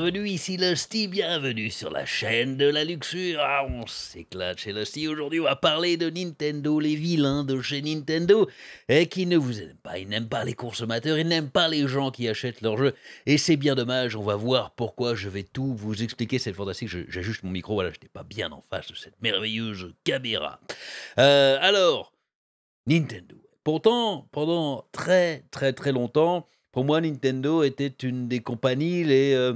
bienvenue, ici Lusty, bienvenue sur la chaîne de la luxure. Ah, on s'éclate chez Lusty. Aujourd'hui, on va parler de Nintendo, les vilains de chez Nintendo, et qui ne vous aiment pas. Ils n'aiment pas les consommateurs, ils n'aiment pas les gens qui achètent leurs jeux. Et c'est bien dommage, on va voir pourquoi. Je vais tout vous expliquer, c'est fantastique. J'ajuste mon micro, voilà, je n'étais pas bien en face de cette merveilleuse caméra. Euh, alors, Nintendo. Pourtant, pendant très très très longtemps, pour moi, Nintendo était une des compagnies les, euh,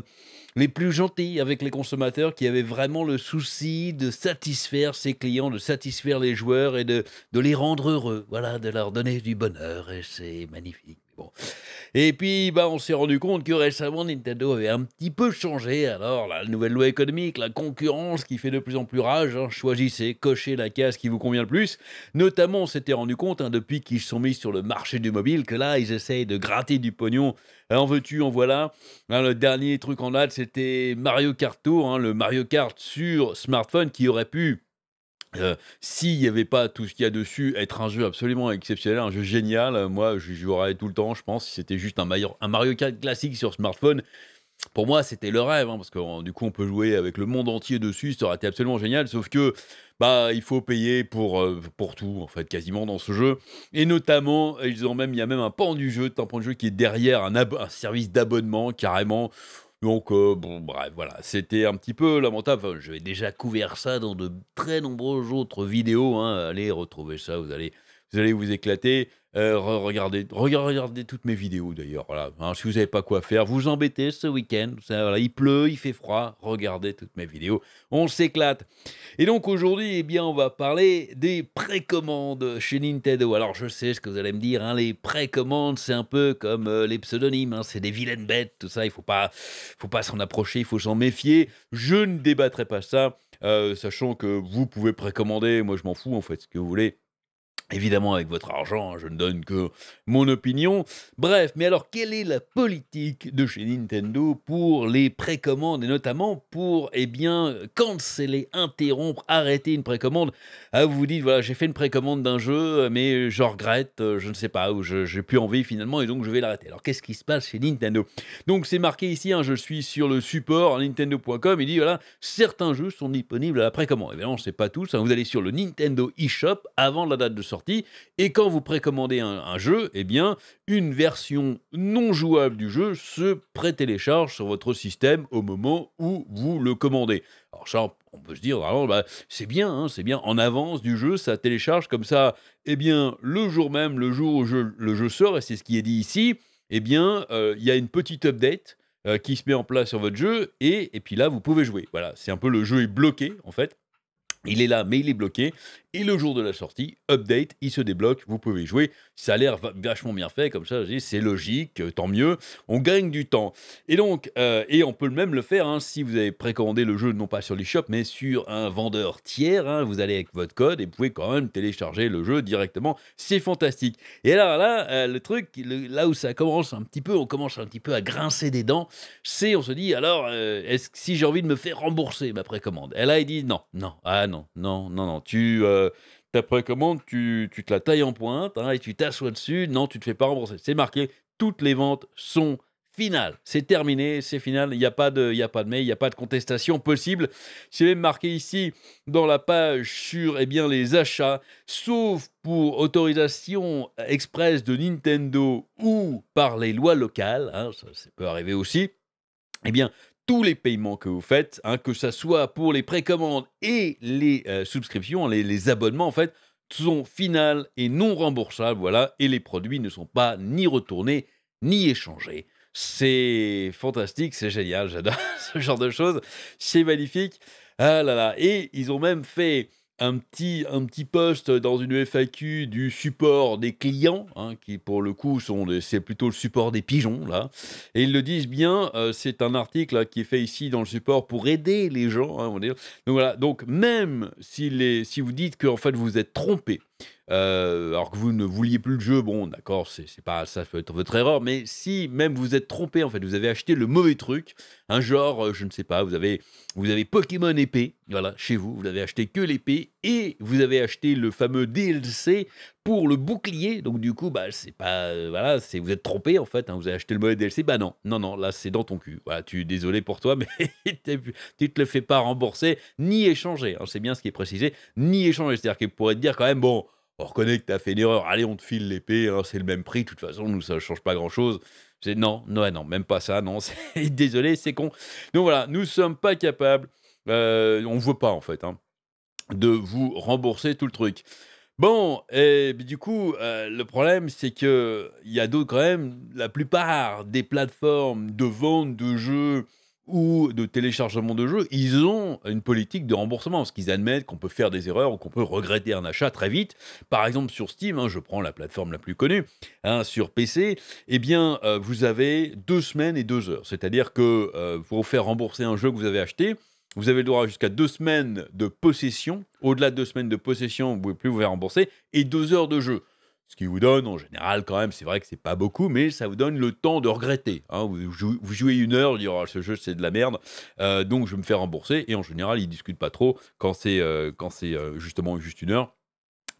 les plus gentilles avec les consommateurs qui avaient vraiment le souci de satisfaire ses clients, de satisfaire les joueurs et de, les rendre heureux. Voilà, de leur donner du bonheur et c'est magnifique. Bon. Et puis, bah, on s'est rendu compte que récemment, Nintendo avait un petit peu changé. Alors, la nouvelle loi économique, la concurrence qui fait de plus en plus rage, hein. choisissez, cochez la case qui vous convient le plus. Notamment, on s'était rendu compte, hein, depuis qu'ils sont mis sur le marché du mobile, que là, ils essayent de gratter du pognon. En veux-tu, en voilà. Hein, le dernier truc en date, c'était Mario Kart Tour, le Mario Kart sur smartphone qui aurait pu euh, s'il n'y avait pas tout ce qu'il y a dessus, être un jeu absolument exceptionnel, un jeu génial, euh, moi je jouerais tout le temps, je pense, si c'était juste un Mario, un Kart classique sur smartphone. Pour moi, c'était le rêve, hein, parce que du coup, on peut jouer avec le monde entier dessus, ça aurait été absolument génial, sauf que bah, il faut payer pour, euh, pour tout, en fait, quasiment dans ce jeu. Et notamment, ils ont même, il y a même un pan du jeu, un pan de jeu qui est derrière un service d'abonnement, carrément, donc, euh, bon, bref, voilà, c'était un petit peu lamentable. je vais déjà couvert ça dans de très nombreuses autres vidéos. Hein. Allez retrouver ça, vous allez, vous allez vous éclater. Euh, regardez, regardez toutes mes vidéos d'ailleurs. Voilà. Hein, si vous n'avez pas quoi faire, vous, embêtez ce week-end. Voilà, il pleut, il fait froid. Regardez toutes mes vidéos. On s'éclate. Et donc aujourd'hui, eh bien, on va parler des précommandes chez Nintendo. Alors je sais ce que vous allez me dire. Hein, les précommandes, c'est un peu comme euh, les pseudonymes. Hein, c'est des vilaines bêtes, tout ça. Il faut pas, faut pas s'en approcher. Il faut s'en méfier. Je ne débattrai pas ça. Euh, sachant que vous pouvez précommander, moi je m'en fous en fait, ce que vous voulez. Évidemment, avec votre argent, hein, je ne donne que mon opinion. Bref, mais alors, quelle est la politique de chez Nintendo pour les précommandes et notamment pour, eh bien, les interrompre, arrêter une précommande ah, Vous vous dites, voilà, j'ai fait une précommande d'un jeu, mais je regrette, euh, je ne sais pas, ou j'ai plus envie finalement, et donc je vais l'arrêter. Alors, qu'est-ce qui se passe chez Nintendo Donc, c'est marqué ici, hein, je suis sur le support nintendo.com, il dit, voilà, certains jeux sont disponibles à la précommande. Évidemment, c'est pas tous, ça hein, vous allez sur le Nintendo eShop avant la date de sortie et quand vous précommandez un, jeu, eh bien, une version non jouable du jeu se pré-télécharge sur votre système au moment où vous le commandez. Alors ça, on peut se dire, bah, c'est bien, hein, c'est bien, en avance du jeu, ça télécharge comme ça. Eh bien, le jour même, le jour où le jeu sort, et c'est ce qui est dit ici, eh bien, euh, il y a une petite update euh, qui se met en place sur votre jeu, et, et puis là, vous pouvez jouer. Voilà, c'est un peu le jeu est bloqué, en fait. Il est là, mais il est bloqué. Et le jour de la sortie, update, il se débloque, vous pouvez jouer. Ça a l'air vachement bien fait, comme ça, c'est logique, euh, tant mieux. On gagne du temps. Et donc, euh, et on peut même le faire hein, si vous avez précommandé le jeu, non pas sur l'eShop, mais sur un vendeur tiers. Hein, vous allez avec votre code et vous pouvez quand même télécharger le jeu directement. C'est fantastique. Et alors là, euh, le truc, là où ça commence un petit peu, on commence un petit peu à grincer des dents, c'est on se dit alors, est-ce que si j'ai envie de me faire rembourser ma précommande Elle là, dit non, non, ah non, non, non, non, tu. Euh, ta précommande, tu, tu, te la tailles en pointe hein, et tu t'assois dessus. Non, tu te fais pas rembourser. C'est marqué, toutes les ventes sont finales. C'est terminé, c'est final. Il n'y a pas de, a pas de mail, il n'y a pas de contestation possible. C'est même marqué ici dans la page sur et eh bien, les achats, sauf pour autorisation express de Nintendo ou par les lois locales. Hein, ça, ça peut arriver aussi eh bien, tous les paiements que vous faites, hein, que ce soit pour les précommandes et les euh, subscriptions, hein, les, les, abonnements en fait, sont finales et non remboursables, voilà, et les produits ne sont pas ni retournés ni échangés. C'est fantastique, c'est génial, j'adore ce genre de choses, c'est magnifique. Ah là là, et ils ont même fait un petit, un petit dans une FAQ du support des clients, hein, qui pour le coup sont c'est plutôt le support des pigeons là, et ils le disent bien. Euh, c'est un article qui est fait ici dans le support pour aider les gens. Hein, on Donc voilà. Donc même si les, si vous dites qu'en fait vous êtes trompé euh, alors que vous ne vouliez plus le jeu, bon, d'accord, c'est pas ça peut être votre erreur, mais si même vous êtes trompé, en fait, vous avez acheté le mauvais truc, un genre, euh, je ne sais pas, vous avez, vous avez Pokémon épée, voilà, chez vous, vous n'avez acheté que l'épée et vous avez acheté le fameux DLC pour le bouclier, donc du coup, bah, c'est pas, euh, voilà, c'est vous êtes trompé en fait, hein, vous avez acheté le mauvais DLC, bah non, non, non, là c'est dans ton cul, voilà, tu, désolé pour toi, mais tu te le fais pas rembourser ni échanger, hein, c'est bien ce qui est précisé, ni échanger, c'est-à-dire qu'il pourrait te dire quand même, bon, on reconnaît que tu as fait une erreur, allez, on te file l'épée, hein, c'est le même prix, de toute façon, nous, ça ne change pas grand-chose. J'ai non, non, non, même pas ça, non, désolé, c'est con. Donc voilà, nous ne sommes pas capables, euh, on ne veut pas en fait, hein, de vous rembourser tout le truc. Bon, et du coup, euh, le problème, c'est que y a d'autres quand même, la plupart des plateformes de vente de jeux ou de téléchargement de jeux, ils ont une politique de remboursement, parce qu'ils admettent qu'on peut faire des erreurs ou qu'on peut regretter un achat très vite. Par exemple, sur Steam, hein, je prends la plateforme la plus connue, hein, sur PC, eh bien, euh, vous avez deux semaines et deux heures. C'est-à-dire que euh, pour faire rembourser un jeu que vous avez acheté, vous avez le droit jusqu'à deux semaines de possession. Au-delà de deux semaines de possession, vous ne pouvez plus vous faire rembourser, et deux heures de jeu. Ce qui vous donne, en général, quand même, c'est vrai que c'est pas beaucoup, mais ça vous donne le temps de regretter. Hein. Vous, jouez une heure, vous dites oh, ce jeu c'est de la merde, euh, donc je me faire rembourser. Et en général, ils discutent pas trop quand c'est euh, quand c'est euh, justement juste une heure.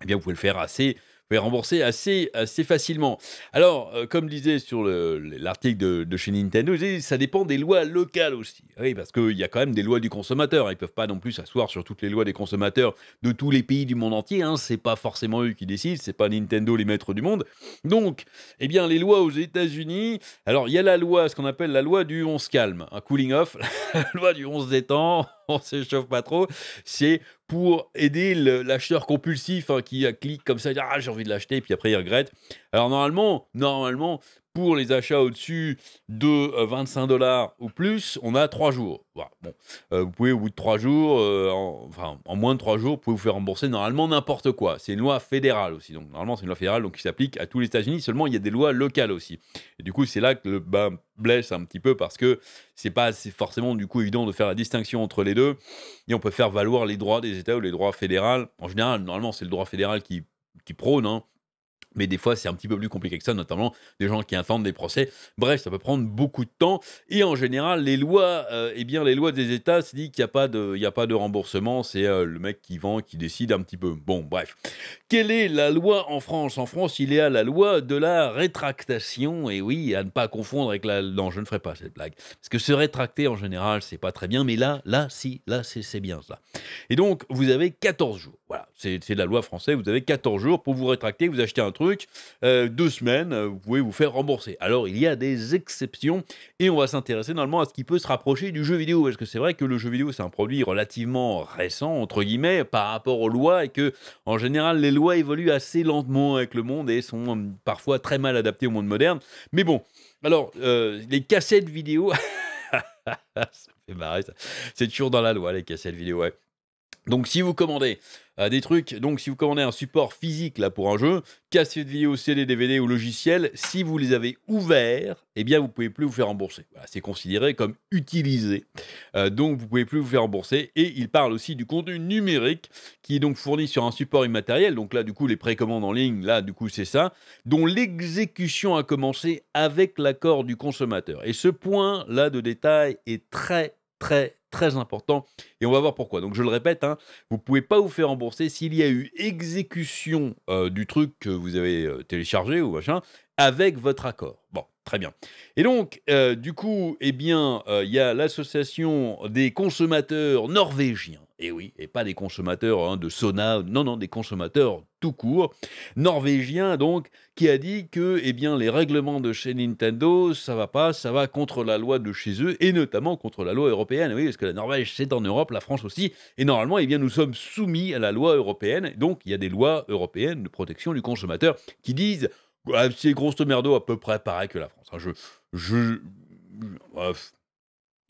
Eh bien, vous pouvez le faire assez pouvez rembourser assez, assez facilement. Alors, euh, comme disait sur l'article de, chez Nintendo, ça dépend des lois locales aussi. Oui, parce qu'il y a quand même des lois du consommateur. Ils ne peuvent pas non plus s'asseoir sur toutes les lois des consommateurs de tous les pays du monde entier. Hein. C'est pas forcément eux qui décident, c'est pas Nintendo les maîtres du monde. Donc, eh bien, les lois aux États-Unis. Alors, il y a la loi, ce qu'on appelle la loi du 11 calme, un cooling off, la loi du 11 se détend. on s'échauffe pas trop, c'est pour aider l'acheteur compulsif hein, qui clique comme ça, dit, ah, j'ai envie de l'acheter, puis après il regrette. Alors normalement, normalement, pour les achats au-dessus de 25 euh, dollars ou plus, on a trois jours. bon. Euh, vous pouvez, au bout de trois jours, euh, en, enfin, en moins de trois jours, vous pouvez vous faire rembourser normalement n'importe quoi. C'est une loi fédérale aussi. Donc, normalement, c'est une loi fédérale donc, qui s'applique à tous les États-Unis. Seulement, il y a des lois locales aussi. du coup, c'est là que le bain blesse un petit peu parce que c'est pas forcément du coup évident de faire la distinction entre les deux. Et on peut faire valoir les droits des États ou les droits fédéraux. En général, normalement, c'est le droit fédéral qui, prône. Hein. Mais des fois, c'est un petit peu plus compliqué que ça, notamment des gens qui attendent des procès. Bref, ça peut prendre beaucoup de temps. Et en général, les lois, euh, eh bien, les lois des États se disent qu'il n'y a, pas de, y a pas de remboursement. C'est euh, le mec qui vend qui décide un petit peu. Bon, bref. Quelle est la loi en France En France, il y a la loi de la rétractation. Et oui, à ne pas confondre avec la. Non, je ne ferai pas cette blague. Parce que se rétracter, en général, c'est pas très bien. Mais là, là, si, là, c'est bien, ça. Et donc, vous avez 14 jours voilà, c'est la loi française. Vous avez 14 jours pour vous rétracter, vous achetez un truc, euh, deux semaines, euh, vous pouvez vous faire rembourser. Alors, il y a des exceptions et on va s'intéresser normalement à ce qui peut se rapprocher du jeu vidéo. Parce que c'est vrai que le jeu vidéo, c'est un produit relativement récent, entre guillemets, par rapport aux lois et que, en général, les lois évoluent assez lentement avec le monde et sont hum, parfois très mal adaptées au monde moderne. Mais bon, alors, euh, les cassettes vidéo. ça fait C'est toujours dans la loi, les cassettes vidéo, ouais. Donc si vous commandez euh, des trucs, donc si vous commandez un support physique là pour un jeu, cassette vidéo, CD, DVD ou logiciel, si vous les avez ouverts, eh bien vous pouvez plus vous faire rembourser. c'est considéré comme utilisé. Euh, donc vous pouvez plus vous faire rembourser. Et il parle aussi du contenu numérique qui est donc fourni sur un support immatériel. Donc là du coup les précommandes en ligne, là du coup c'est ça, dont l'exécution a commencé avec l'accord du consommateur. Et ce point là de détail est très très très important. Et on va voir pourquoi. Donc je le répète, hein, vous ne pouvez pas vous faire rembourser s'il y a eu exécution euh, du truc que vous avez euh, téléchargé ou machin avec votre accord. Bon, très bien. Et donc, euh, du coup, eh bien, il y a l'association des consommateurs norvégiens et eh oui, et pas des consommateurs hein, de sauna, non, non, des consommateurs tout court, norvégien donc, qui a dit que eh bien, les règlements de chez Nintendo, ça va pas, ça va contre la loi de chez eux, et notamment contre la loi européenne, oui, parce que la Norvège c'est en Europe, la France aussi, et normalement, eh bien, nous sommes soumis à la loi européenne, donc il y a des lois européennes de protection du consommateur qui disent, ah, c'est grosso merdo à peu près pareil que la France. Hein. je, je,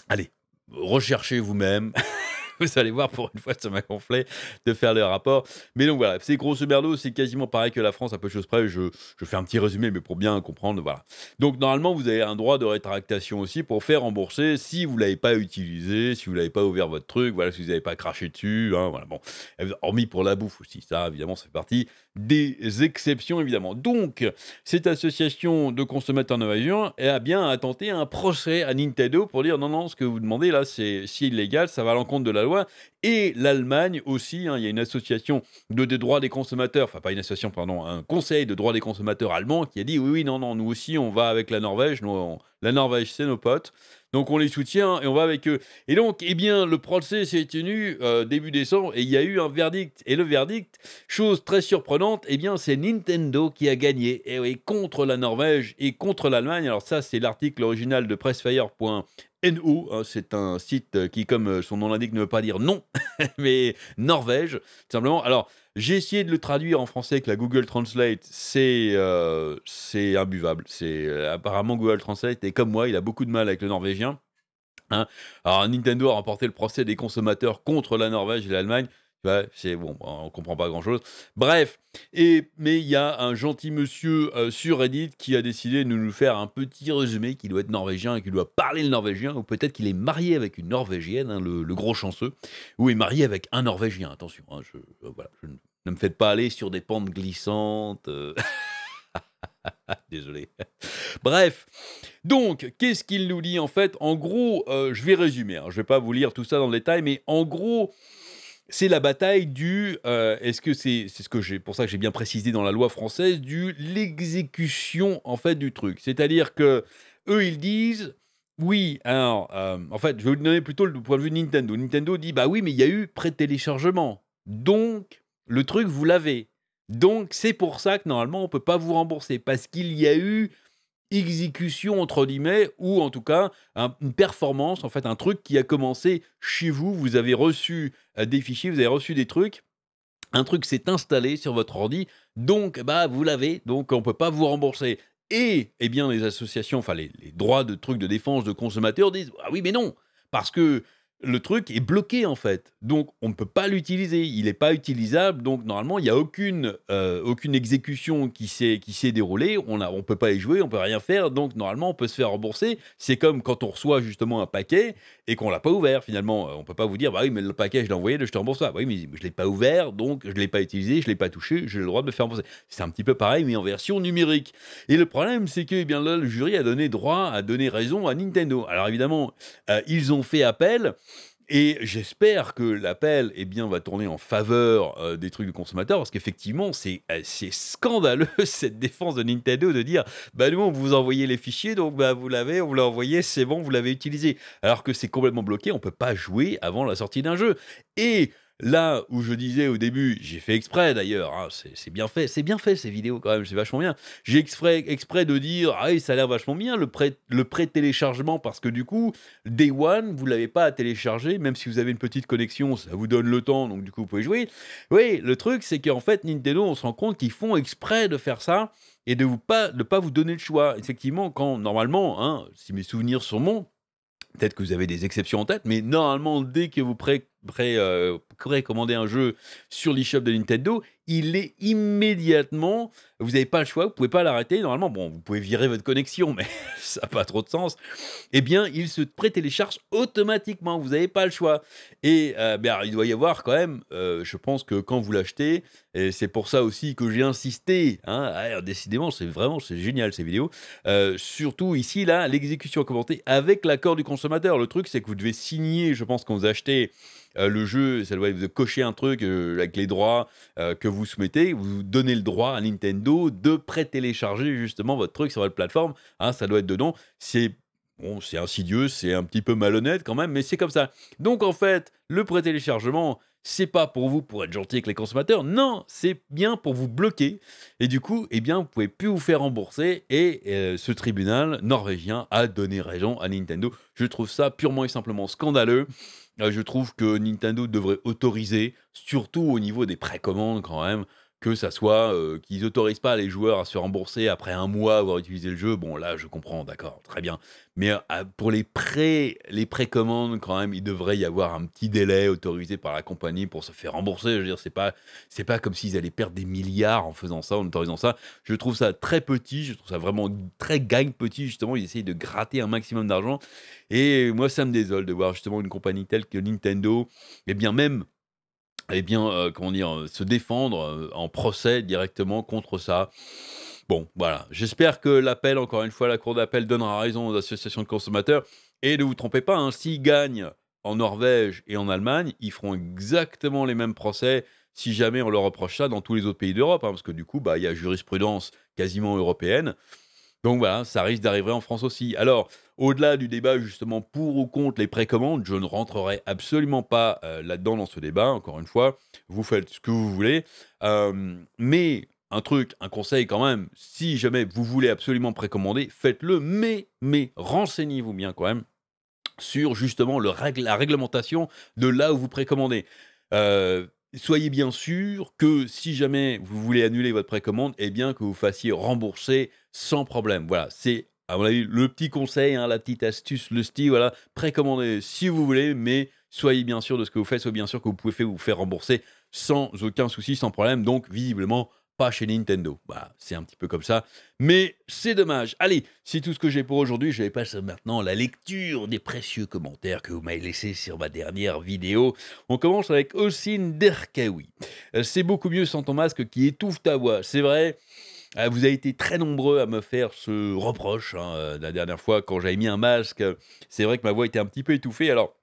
allez, recherchez vous-même. vous allez voir, pour une fois, ça m'a gonflé de faire le rapport. Mais donc voilà, c'est grosso merdo, c'est quasiment pareil que la France, à peu de choses près. Je, je, fais un petit résumé, mais pour bien comprendre, voilà. Donc normalement, vous avez un droit de rétractation aussi pour faire rembourser si vous ne l'avez pas utilisé, si vous n'avez pas ouvert votre truc, voilà, si vous n'avez pas craché dessus, hein, voilà, bon. Hormis pour la bouffe aussi, ça, évidemment, c'est partie des exceptions, évidemment. Donc, cette association de consommateurs norvégiens a bien à un procès à Nintendo pour dire non, non, ce que vous demandez là, c'est illégal, ça va à l'encontre de la et l'Allemagne aussi. Hein. il y a une association de des droits des consommateurs, enfin pas une association, pardon, un conseil de droits des consommateurs allemand qui a dit oui, oui, non, non, nous aussi, on va avec la Norvège, la Norvège, c'est nos potes. Donc on les soutient et on va avec eux. Et donc, eh bien, le procès s'est tenu euh, début décembre et il y a eu un verdict. Et le verdict, chose très surprenante, eh bien, c'est Nintendo qui a gagné. Et eh contre la Norvège et contre l'Allemagne. Alors ça, c'est l'article original de pressfire.fr NO, hein, c'est un site euh, qui, comme euh, son nom l'indique, ne veut pas dire non, mais Norvège, tout simplement. Alors, j'ai essayé de le traduire en français avec la Google Translate, c'est euh, imbuvable. C'est apparemment Google Translate et comme moi, il a beaucoup de mal avec le norvégien. Hein. Alors, Nintendo a remporté le procès des consommateurs contre la Norvège et l'Allemagne c'est bon, bah, on comprend pas grand chose. Bref, et mais il y a un gentil monsieur euh, sur Reddit qui a décidé de nous faire un petit résumé qui doit être norvégien et qui doit parler le norvégien, ou peut-être qu'il est marié avec une norvégienne, hein, le, gros chanceux, ou est marié avec un norvégien. Attention, hein, je, euh, ne me faites pas aller sur des pentes glissantes. Euh. Désolé. Bref, donc, qu'est-ce qu'il nous dit en fait En gros, je vais résumer, hein, je ne vais pas vous lire tout ça dans le détail, mais en gros, c'est la bataille du. Euh, est-ce que c'est c'est ce que j'ai pour ça que j'ai bien précisé dans la loi française du l'exécution en fait du truc. C'est-à-dire que eux ils disent oui. Alors euh, en fait, je vais vous donner plutôt le point de vue de Nintendo. Nintendo dit bah oui, mais il y a eu pré-téléchargement, donc le truc vous l'avez. Donc c'est pour ça que normalement on peut pas vous rembourser parce qu'il y a eu exécution entre guillemets ou en tout cas une performance en fait un truc qui a commencé chez vous vous avez reçu euh, des fichiers vous avez reçu des trucs un truc s'est installé sur votre ordi donc bah vous l'avez donc on peut pas vous rembourser et eh bien les associations enfin les, les droits de trucs de défense de consommateurs disent ah oui mais non parce que le truc est bloqué en fait. Donc on ne peut pas l'utiliser, il n'est pas utilisable. Donc normalement, il n'y a aucune, euh, aucune exécution qui s'est, déroulée. On ne on peut pas y jouer, on ne peut rien faire. Donc normalement, on peut se faire rembourser. C'est comme quand on reçoit justement un paquet et qu'on ne l'a pas ouvert finalement. Euh, on ne peut pas vous dire, bah oui, mais le paquet, je l'ai envoyé, je te rembourse ça. Bah oui, mais je ne l'ai pas ouvert, donc je ne l'ai pas utilisé, je ne l'ai pas touché, j'ai le droit de me faire rembourser. C'est un petit peu pareil, mais en version numérique. Et le problème, c'est que eh bien, le jury a donné droit, a donné raison à Nintendo. Alors évidemment, euh, ils ont fait appel. Et j'espère que l'appel eh bien, va tourner en faveur euh, des trucs du consommateur, parce qu'effectivement, c'est euh, scandaleux cette défense de Nintendo de dire bah nous, on vous envoyait les fichiers, donc bah, vous l'avez, on vous l'a envoyé, c'est bon, vous l'avez utilisé. Alors que c'est complètement bloqué, on ne peut pas jouer avant la sortie d'un jeu. Et Là où je disais au début, j'ai fait exprès d'ailleurs, hein, c'est bien fait, c'est bien fait ces vidéos quand même, c'est vachement bien. J'ai exprès, exprès de dire, ah ça a l'air vachement bien le pré-téléchargement parce que du coup, Day One, vous ne l'avez pas à télécharger, même si vous avez une petite connexion, ça vous donne le temps, donc du coup, vous pouvez jouer. Oui, le truc, c'est qu'en fait, Nintendo, on se rend compte qu'ils font exprès de faire ça et de ne pas, pas vous donner le choix. Effectivement, quand normalement, hein, si mes souvenirs sont bons, peut-être que vous avez des exceptions en tête, mais normalement, dès que vous pré euh, commander un jeu sur l'eShop de Nintendo, il est immédiatement. Vous n'avez pas le choix, vous pouvez pas l'arrêter. Normalement, bon, vous pouvez virer votre connexion, mais ça n'a pas trop de sens. Eh bien, il se pré-télécharge automatiquement. Vous n'avez pas le choix. Et euh, ben, il doit y avoir quand même, euh, je pense que quand vous l'achetez, et c'est pour ça aussi que j'ai insisté, hein, ah, décidément, c'est vraiment c'est génial ces vidéos. surtout ici, là, l'exécution commentée avec l'accord du consommateur. Le truc, c'est que vous devez signer, je pense, quand vous achetez euh, le jeu, ça doit être de cocher un truc euh, avec les droits euh, que vous soumettez. Vous donnez le droit à Nintendo de pré-télécharger justement votre truc sur votre plateforme. Hein, ça doit être dedans. C'est bon, c'est insidieux, c'est un petit peu malhonnête quand même, mais c'est comme ça. Donc en fait, le pré-téléchargement, c'est pas pour vous pour être gentil avec les consommateurs, non, c'est bien pour vous bloquer. Et du coup, eh bien, vous pouvez plus vous faire rembourser. Et ce tribunal norvégien a donné raison à Nintendo. Je trouve ça purement et simplement scandaleux. Euh, je trouve que Nintendo devrait autoriser, surtout au niveau des précommandes quand même, que ça soit euh, qu'ils n'autorisent pas les joueurs à se rembourser après un mois avoir utilisé le jeu. Bon, là, je comprends, d'accord, très bien. Mais euh, pour les, pré, les précommandes, quand même, il devrait y avoir un petit délai autorisé par la compagnie pour se faire rembourser. Je veux dire, c'est pas, c'est pas comme s'ils allaient perdre des milliards en faisant ça, en autorisant ça. Je trouve ça très petit, je trouve ça vraiment très gagne petit, justement. Ils essayent de gratter un maximum d'argent. Et moi, ça me désole de voir justement une compagnie telle que Nintendo, et bien, même eh bien, euh, comment dire, euh, se défendre euh, en procès directement contre ça. Bon, voilà. J'espère que l'appel, encore une fois, la cour d'appel donnera raison aux associations de consommateurs. Et ne vous trompez pas, hein, s'ils gagnent en Norvège et en Allemagne, ils feront exactement les mêmes procès si jamais on leur reproche ça dans tous les autres pays d'Europe, hein, parce que du coup, bah, il y a jurisprudence quasiment européenne. Donc voilà, ça risque d'arriver en France aussi. Alors, au-delà du débat justement pour ou contre les précommandes, je ne rentrerai absolument pas euh, là-dedans dans ce débat. Encore une fois, vous faites ce que vous voulez. Euh, mais un truc, un conseil quand même, si jamais vous voulez absolument précommander, faites-le, mais, mais renseignez-vous bien quand même sur justement le la réglementation de là où vous précommandez. Euh, soyez bien sûr que si jamais vous voulez annuler votre précommande, eh bien que vous fassiez rembourser sans problème. Voilà, c'est le petit conseil, hein, la petite astuce, le style, voilà, précommandez si vous voulez, mais soyez bien sûr de ce que vous faites, soyez bien sûr que vous pouvez vous faire rembourser sans aucun souci, sans problème. Donc, visiblement, pas chez Nintendo. Bah, c'est un petit peu comme ça, mais c'est dommage. Allez, c'est tout ce que j'ai pour aujourd'hui. Je vais passer maintenant à la lecture des précieux commentaires que vous m'avez laissés sur ma dernière vidéo. On commence avec Ossine Derkawi. Euh, c'est beaucoup mieux sans ton masque qui étouffe ta voix, c'est vrai. Euh, vous avez été très nombreux à me faire ce reproche. Hein, euh, la dernière fois, quand j'avais mis un masque, c'est vrai que ma voix était un petit peu étouffée. Alors,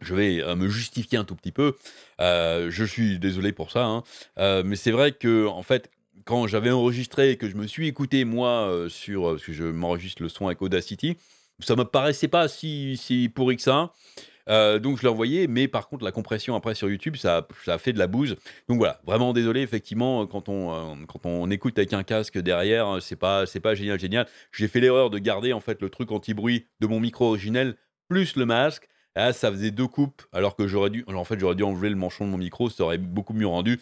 je vais euh, me justifier un tout petit peu. je suis désolé pour ça, hein. mais c'est vrai que en fait, quand j'avais enregistré et que je me suis écouté moi sur, parce que je m'enregistre le son avec Audacity, ça me paraissait pas si, si pourri que ça. Euh, donc je l'ai envoyé, mais par contre la compression après sur YouTube, ça, ça fait de la bouse. Donc voilà, vraiment désolé, effectivement, quand on, euh, quand on écoute avec un casque derrière, euh, c'est pas, c'est pas génial, génial. J'ai fait l'erreur de garder en fait le truc anti-bruit de mon micro originel plus le masque. Là, ah, ça faisait deux coupes, alors que j'aurais dû, en fait, j'aurais dû enlever le manchon de mon micro, ça aurait beaucoup mieux rendu.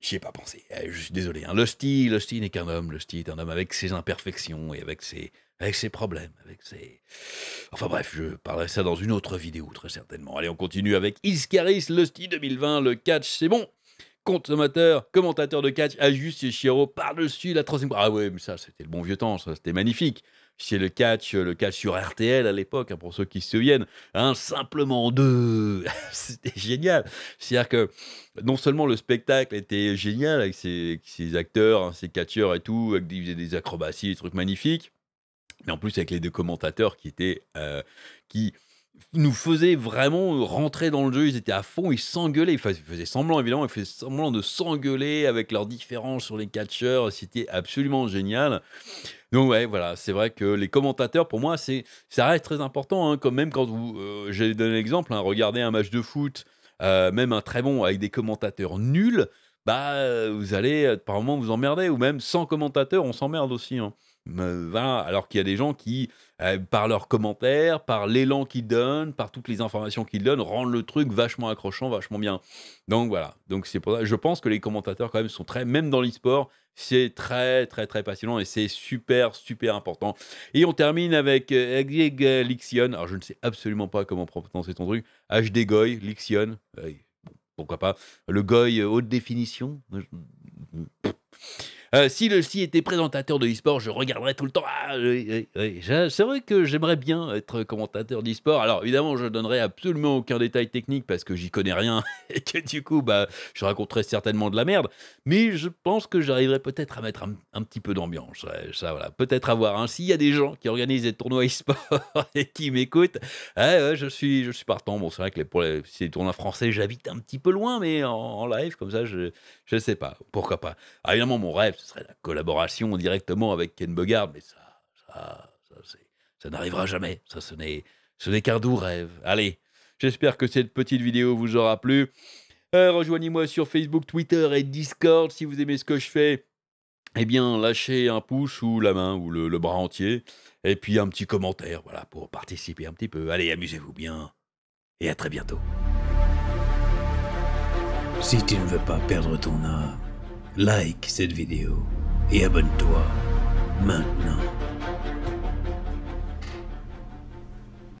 J'y ai pas pensé. Eh, je suis désolé. Hein. le Lusty n'est qu'un homme. Lusty est un homme avec ses imperfections et avec ses, avec ses problèmes, avec ses... Enfin bref, je parlerai ça dans une autre vidéo, très certainement. Allez, on continue avec Iscaris, le 2020, le catch, c'est bon consommateur, commentateur de catch, ajuste et Chiro par-dessus la troisième. Ah ouais, mais ça, c'était le bon vieux temps, ça, c'était magnifique. C'est le catch, le catch sur RTL à l'époque, hein, pour ceux qui se souviennent, hein, simplement deux. c'était génial. C'est-à-dire que non seulement le spectacle était génial avec ses, acteurs, hein, ses catcheurs et tout, avec des acrobaties, des trucs magnifiques, mais en plus avec les deux commentateurs qui étaient euh, qui nous faisaient vraiment rentrer dans le jeu, ils étaient à fond, ils s'engueulaient, ils faisaient semblant évidemment, ils faisaient semblant de s'engueuler avec leurs différences sur les catcheurs, c'était absolument génial. Donc ouais, voilà, c'est vrai que les commentateurs, pour moi, c'est ça reste très important, hein. comme même quand vous, euh, j'ai donné l'exemple, hein, regardez un match de foot, euh, même un très bon avec des commentateurs nuls, bah vous allez euh, par moment vous emmerder, ou même sans commentateur, on s'emmerde aussi. Hein alors qu'il y a des gens qui, euh, par leurs commentaires, par l'élan qu'ils donnent, par toutes les informations qu'ils donnent, rendent le truc vachement accrochant, vachement bien. Donc voilà. Donc c'est pour ça. Je pense que les commentateurs quand même sont très, même dans l'e-sport, c'est très très très passionnant et c'est super super important. Et on termine avec euh, euh Lixion. Alors je ne sais absolument pas comment prononcer ton truc. HD Goy, Lixion. Euh, pourquoi pas. Le Goy haute définition. Euh, si le si était présentateur de e-sport, je regarderais tout le temps. Ah, c'est vrai que j'aimerais bien être commentateur d'e-sport. Alors évidemment, je donnerai absolument aucun détail technique parce que j'y connais rien et que du coup, bah, je raconterais certainement de la merde. Mais je pense que j'arriverai peut-être à mettre un, petit peu d'ambiance. ça, voilà, peut-être à voir. Hein. S'il y a des gens qui organisent des tournois e-sport et qui m'écoutent, ah, je suis je suis partant. Bon, c'est vrai que les, pour les, tournois français, j'habite un petit peu loin, mais en, live comme ça, je ne sais pas. Pourquoi pas ah, Évidemment, mon rêve ce serait la collaboration directement avec Ken Bogard, mais ça, ça, ça, ça n'arrivera jamais. Ça, ce n'est, ce n'est qu'un doux rêve. Allez, j'espère que cette petite vidéo vous aura plu. Euh, rejoignez-moi sur Facebook, Twitter et Discord si vous aimez ce que je fais. Eh bien, lâchez un pouce ou la main ou le, le bras entier, et puis un petit commentaire, voilà, pour participer un petit peu. Allez, amusez-vous bien, et à très bientôt. Si tu ne veux pas perdre ton âme, like cette vidéo et abonne-toi maintenant.